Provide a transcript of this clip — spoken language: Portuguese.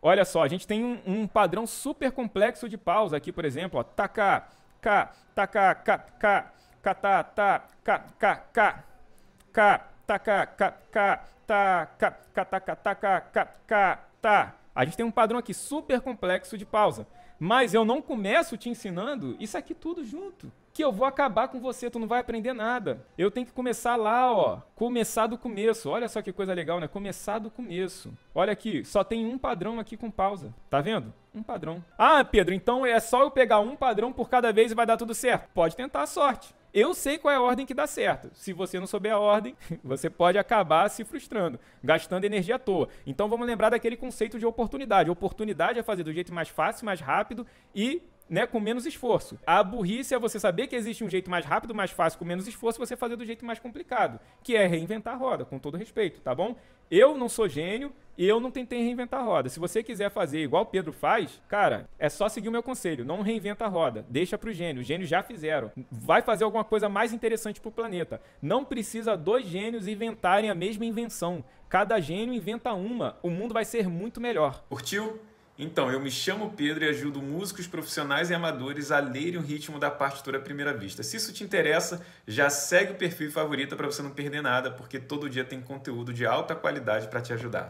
Olha só, a gente tem um, um padrão super complexo de pausa aqui, por exemplo, ó, taca, ca, taca, ca, ca, catá, tá, ca, ca, ca, ca, taca, ca, ca, taca, catá, catá, ca, ca, ca, tá. A gente tem um padrão aqui super complexo de pausa. Mas eu não começo te ensinando isso aqui tudo junto. Que eu vou acabar com você, tu não vai aprender nada. Eu tenho que começar lá, ó. Começar do começo. Olha só que coisa legal, né? Começar do começo. Olha aqui, só tem um padrão aqui com pausa. Tá vendo? Um padrão. Ah, Pedro, então é só eu pegar um padrão por cada vez e vai dar tudo certo. Pode tentar a sorte. Eu sei qual é a ordem que dá certo. Se você não souber a ordem, você pode acabar se frustrando, gastando energia à toa. Então vamos lembrar daquele conceito de oportunidade. Oportunidade é fazer do jeito mais fácil, mais rápido e né, com menos esforço. A burrice é você saber que existe um jeito mais rápido, mais fácil, com menos esforço, você fazer do jeito mais complicado, que é reinventar a roda, com todo respeito, tá bom? Eu não sou gênio, e Eu não tentei reinventar a roda. Se você quiser fazer igual o Pedro faz, cara, é só seguir o meu conselho. Não reinventa a roda. Deixa pro gênio. Os gênios já fizeram. Vai fazer alguma coisa mais interessante pro planeta. Não precisa dois gênios inventarem a mesma invenção. Cada gênio inventa uma. O mundo vai ser muito melhor. Curtiu? Então, eu me chamo Pedro e ajudo músicos profissionais e amadores a lerem o ritmo da partitura à primeira vista. Se isso te interessa, já segue o perfil favorito para você não perder nada, porque todo dia tem conteúdo de alta qualidade para te ajudar.